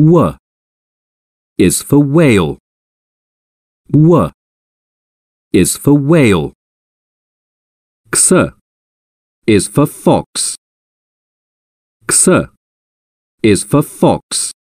W is for whale. W is for whale. X is for fox. X is for fox.